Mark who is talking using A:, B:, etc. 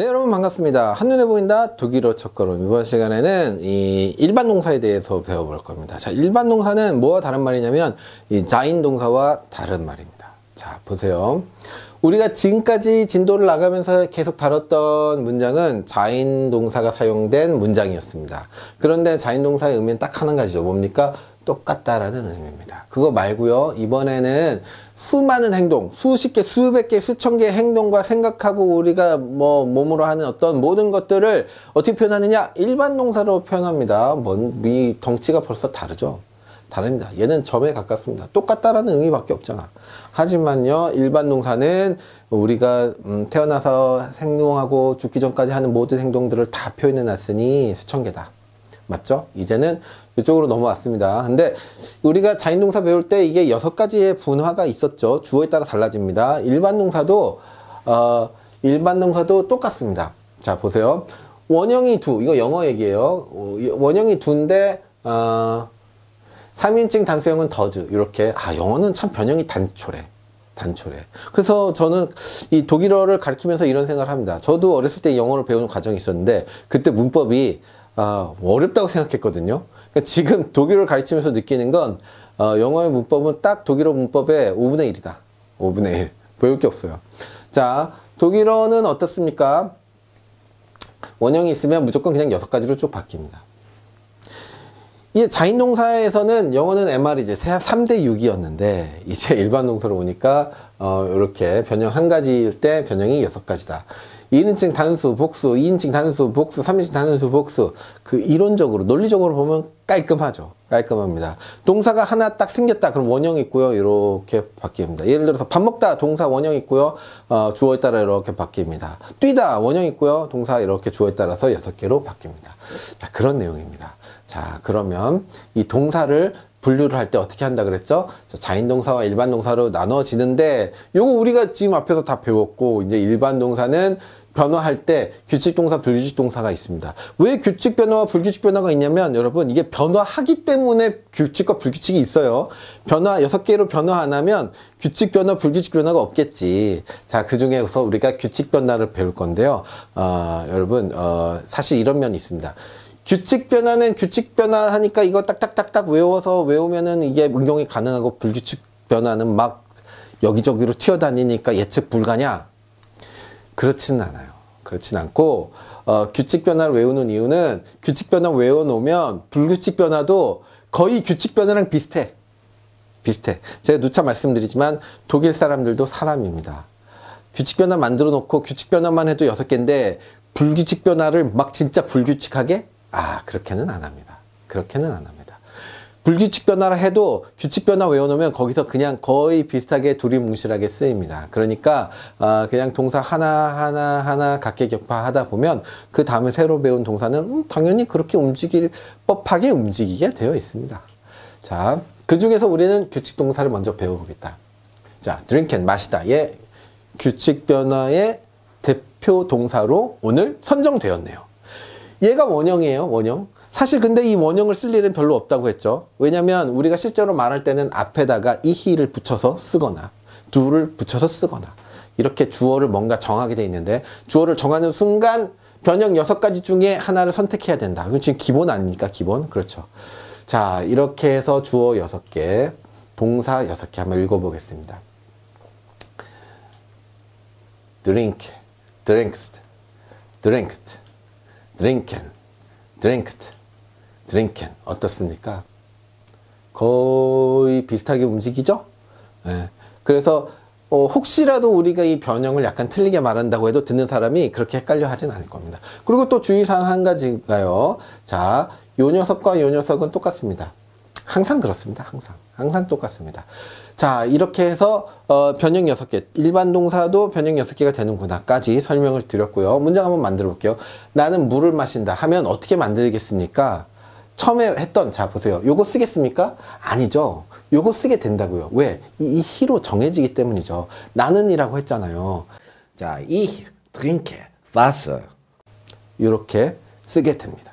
A: 네 여러분 반갑습니다 한눈에 보인다 독일어 첫걸음 이번 시간에는 이 일반 동사에 대해서 배워볼 겁니다 자 일반 동사는 뭐와 다른 말이냐면 이 자인 동사와 다른 말입니다 자 보세요 우리가 지금까지 진도를 나가면서 계속 다뤘던 문장은 자인 동사가 사용된 문장이었습니다 그런데 자인 동사의 의미는 딱하한 가지죠 뭡니까 똑같다라는 의미입니다. 그거 말고요. 이번에는 수많은 행동, 수십 개, 수백 개, 수천 개의 행동과 생각하고 우리가 뭐 몸으로 하는 어떤 모든 것들을 어떻게 표현하느냐? 일반 동사로 표현합니다. 뭔, 이 덩치가 벌써 다르죠. 다릅니다. 얘는 점에 가깝습니다. 똑같다라는 의미밖에 없잖아. 하지만요, 일반 동사는 우리가 음, 태어나서 행동하고 죽기 전까지 하는 모든 행동들을 다 표현해 놨으니 수천 개다. 맞죠? 이제는 이쪽으로 넘어왔습니다. 근데 우리가 자인농사 배울 때 이게 여섯 가지의 분화가 있었죠. 주어에 따라 달라집니다. 일반 농사도 어, 일반 동사도 똑같습니다. 자 보세요. 원형이 두 이거 영어 얘기예요. 원형이 두인데 어, 3인칭 단수형은 더즈 이렇게 아 영어는 참 변형이 단초래. 단초래. 그래서 저는 이 독일어를 가르치면서 이런 생각을 합니다. 저도 어렸을 때 영어를 배우는 과정이 있었는데 그때 문법이 아, 어렵다고 생각했거든요. 그러니까 지금 독일어를 가르치면서 느끼는 건 어, 영어의 문법은 딱 독일어 문법의 5분의 1이다. 5분의 1. 배울 게 없어요. 자, 독일어는 어떻습니까? 원형이 있으면 무조건 그냥 6가지로 쭉 바뀝니다. 이 자인 동사에서는 영어는 MR이지 3대 6이었는데 이제 일반 동사로 오니까 어, 이렇게 변형 한 가지일 때 변형이 6가지다. 1인칭 단수, 복수, 2인칭 단수, 복수, 3인칭 단수, 복수 그 이론적으로, 논리적으로 보면 깔끔하죠. 깔끔합니다. 동사가 하나 딱 생겼다. 그럼 원형 있고요. 이렇게 바뀝니다. 예를 들어서 밥 먹다 동사 원형 있고요. 어, 주어에 따라 이렇게 바뀝니다. 뛰다 원형 있고요. 동사 이렇게 주어에 따라서 여섯 개로 바뀝니다. 자, 그런 내용입니다. 자, 그러면 이 동사를 분류를 할 때 어떻게 한다 그랬죠? 자인 동사와 일반 동사로 나눠지는데 요거 우리가 지금 앞에서 다 배웠고 이제 일반 동사는 변화할 때 규칙 동사, 불규칙 동사가 있습니다. 왜 규칙 변화와 불규칙 변화가 있냐면 여러분 이게 변화하기 때문에 규칙과 불규칙이 있어요. 변화 6개로 변화 안 하면 규칙 변화, 불규칙 변화가 없겠지. 자, 그 중에서 우리가 규칙 변화를 배울 건데요. 어, 여러분 어, 사실 이런 면이 있습니다. 규칙 변화는 규칙 변화 하니까 이거 딱딱딱딱 외워서 외우면은 이게 응용이 가능하고 불규칙 변화는 막 여기저기로 튀어다니니까 예측 불가냐? 그렇지는 않아요. 그렇진 않고 어, 규칙 변화를 외우는 이유는 규칙 변화 외워놓으면 불규칙 변화도 거의 규칙 변화랑 비슷해. 비슷해. 제가 누차 말씀드리지만 독일 사람들도 사람입니다. 규칙 변화 만들어 놓고 규칙 변화만 해도 여섯 개인데 불규칙 변화를 막 진짜 불규칙하게 아 그렇게는 안 합니다. 그렇게는 안 합니다. 불규칙 변화를 해도 규칙 변화 외워놓으면 거기서 그냥 거의 비슷하게 두리뭉실하게 쓰입니다. 그러니까 어, 그냥 동사 하나하나 하나 각계격파 하다 보면 그 다음에 새로 배운 동사는 음, 당연히 그렇게 움직일 법하게 움직이게 되어 있습니다. 자, 그 중에서 우리는 규칙 동사를 먼저 배워보겠다. 자, drink and 마시다의 예, 규칙 변화의 대표 동사로 오늘 선정되었네요. 얘가 원형이에요, 원형. 사실 근데 이 원형을 쓸 일은 별로 없다고 했죠. 왜냐면 우리가 실제로 말할 때는 앞에다가 이히를 붙여서 쓰거나 두를 붙여서 쓰거나 이렇게 주어를 뭔가 정하게 돼 있는데 주어를 정하는 순간 변형 여섯 가지 중에 하나를 선택해야 된다. 이건 지금 기본 아닙니까? 기본. 그렇죠. 자, 이렇게 해서 주어 여섯 개 동사 여섯 개 한번 읽어보겠습니다. drink, drinks, drinked, drinken, drinked. 드링켄 어떻습니까? 거의 비슷하게 움직이죠? 네. 그래서 어, 혹시라도 우리가 이 변형을 약간 틀리게 말한다고 해도 듣는 사람이 그렇게 헷갈려 하진 않을 겁니다. 그리고 또 주의사항 한 가지가요. 자, 요 녀석과 요 녀석은 똑같습니다. 항상 그렇습니다. 항상. 항상 똑같습니다. 자, 이렇게 해서 어, 변형 6개, 일반 동사도 변형 6개가 되는구나까지 설명을 드렸고요. 문장 한번 만들어 볼게요. 나는 물을 마신다 하면 어떻게 만들겠습니까? 처음에 했던 자 보세요 요거 쓰겠습니까 아니죠 요거 쓰게 된다고요 왜 이, 이 히로 정해지기 때문이죠 나는 이라고 했잖아요 자이 드링케 파스 이렇게 쓰게 됩니다